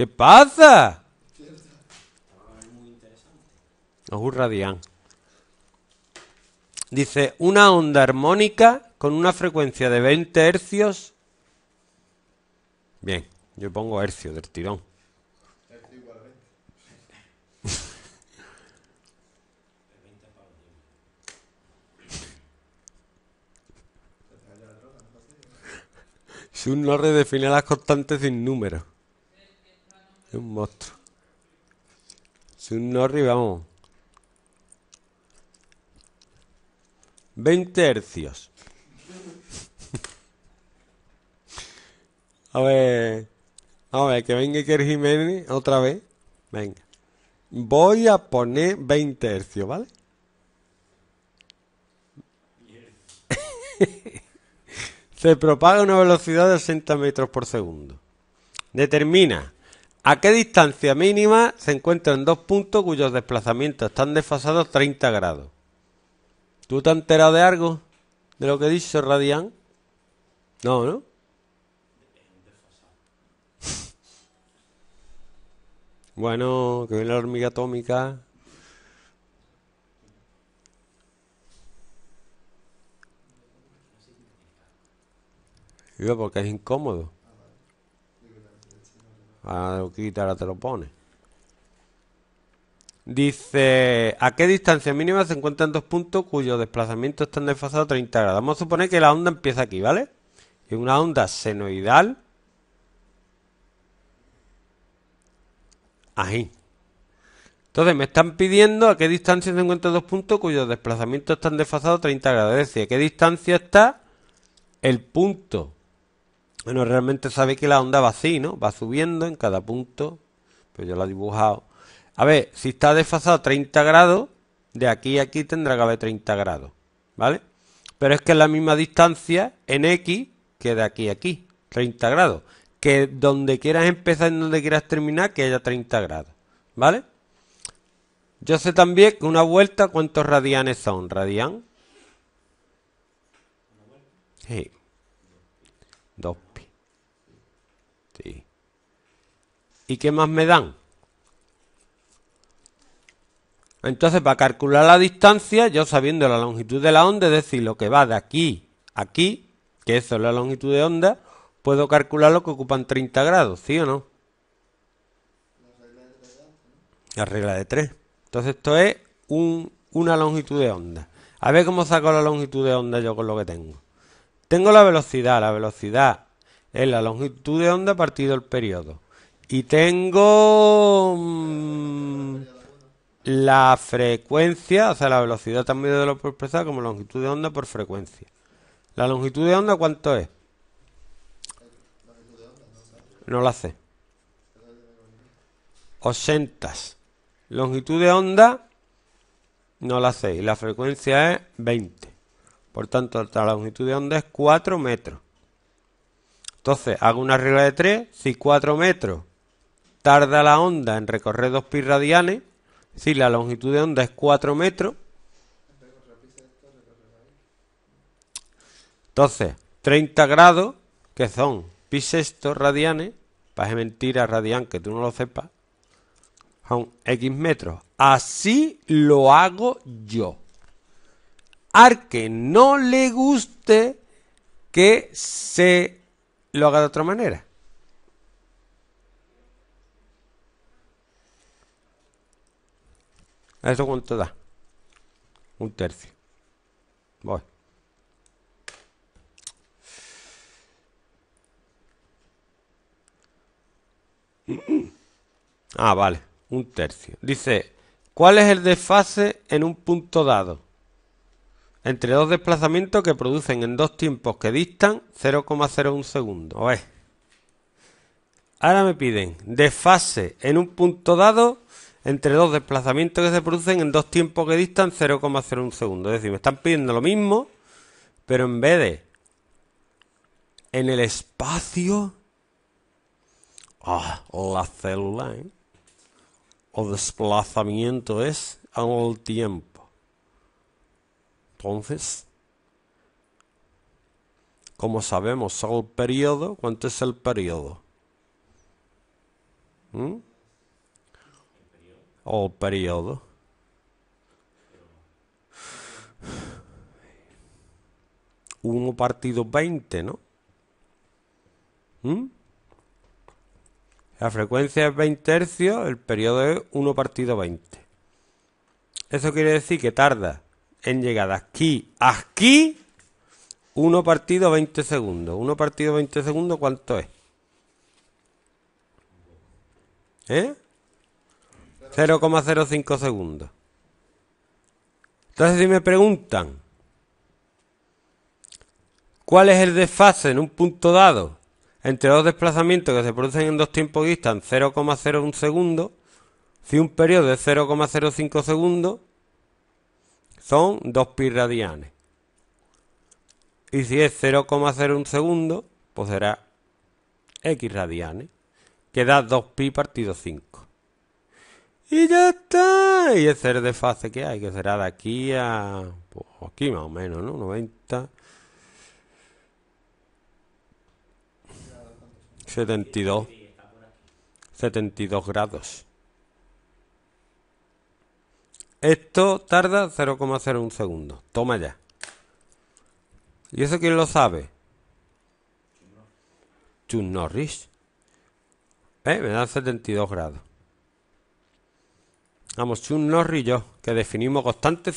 ¿Qué pasa? un radián. Dice, una onda armónica con una frecuencia de 20 hercios. Bien, yo pongo hercio del tirón. un no redefine las constantes sin números. Es un monstruo. Es un Norri, vamos. 20 hercios. a ver. A ver, que venga Iker Jiménez otra vez. Venga. Voy a poner 20 hercios, ¿vale? Se propaga a una velocidad de 60 metros por segundo. Determina ¿A qué distancia mínima se encuentran dos puntos cuyos desplazamientos están desfasados 30 grados? ¿Tú te has enterado de algo? ¿De lo que dice Radián? No, ¿no? Bueno, que viene la hormiga atómica. Yo porque es incómodo. Ah, ahora te lo pone. Dice, ¿a qué distancia mínima se encuentran dos puntos cuyo desplazamiento están desfasados 30 grados? Vamos a suponer que la onda empieza aquí, ¿vale? Es una onda senoidal. Ahí. Entonces me están pidiendo a qué distancia se encuentran dos puntos cuyos desplazamientos están desfasados 30 grados. Es decir, a qué distancia está el punto bueno, realmente sabe que la onda va así, ¿no? Va subiendo en cada punto. Pero pues yo la he dibujado. A ver, si está desfasado 30 grados, de aquí a aquí tendrá que haber 30 grados, ¿vale? Pero es que es la misma distancia en X que de aquí a aquí, 30 grados. Que donde quieras empezar y donde quieras terminar, que haya 30 grados, ¿vale? Yo sé también que una vuelta, ¿cuántos radianes son? ¿Radian? Sí. Dos ¿Y qué más me dan? Entonces, para calcular la distancia, yo sabiendo la longitud de la onda, es decir, lo que va de aquí a aquí, que eso es la longitud de onda, puedo calcular lo que ocupan 30 grados, ¿sí o no? La regla de 3. Entonces, esto es una longitud de onda. A ver cómo saco la longitud de onda yo con lo que tengo. Tengo la velocidad. La velocidad es la longitud de onda partido el periodo. Y tengo mm, la frecuencia, o sea, la velocidad también de lo expresado como longitud de onda por frecuencia. ¿La longitud de onda cuánto es? No la sé. 80 Longitud de onda no la sé. Y la frecuencia es 20. Por tanto, la longitud de onda es 4 metros. Entonces, hago una regla de 3, si 4 metros tarda la onda en recorrer 2 pi radianes, si la longitud de onda es 4 metros, entonces 30 grados, que son pi sexto radianes, para pues mentira radian que tú no lo sepas, son x metros. Así lo hago yo. Al que no le guste que se lo haga de otra manera. ¿Eso cuánto da? Un tercio. Voy. Ah, vale. Un tercio. Dice, ¿cuál es el desfase en un punto dado? entre dos desplazamientos que producen en dos tiempos que distan 0,01 segundos. Ahora me piden desfase en un punto dado entre dos desplazamientos que se producen en dos tiempos que distan 0,01 segundo. Es decir, me están pidiendo lo mismo, pero en vez de en el espacio... Ah, la célula, ¿eh? O desplazamiento es a un tiempo. Entonces, como sabemos el periodo? ¿Cuánto es el periodo? O ¿Mm? el periodo. Uno partido 20, ¿no? ¿Mm? La frecuencia es 20 tercios, el periodo es 1 partido 20. Eso quiere decir que tarda en llegada. Aquí, aquí, 1 partido 20 segundos. 1 partido 20 segundos, ¿cuánto es? ¿Eh? 0,05 segundos. Entonces, si me preguntan, ¿cuál es el desfase en un punto dado entre dos desplazamientos que se producen en dos tiempos están 0,01 segundo? Si un periodo es 0,05 segundos, son 2 pi radianes. Y si es 0,01 segundo, pues será x radianes, que da 2 pi partido 5. Y ya está. Y ese es el desfase que hay, que será de aquí a... Pues aquí más o menos, ¿no? 90... 72. 72 grados. Esto tarda 0,01 segundo. Toma ya. ¿Y eso quién lo sabe? chun Norris. ¿Eh? Me dan 72 grados. Vamos, Chun Norris y yo, que definimos constante.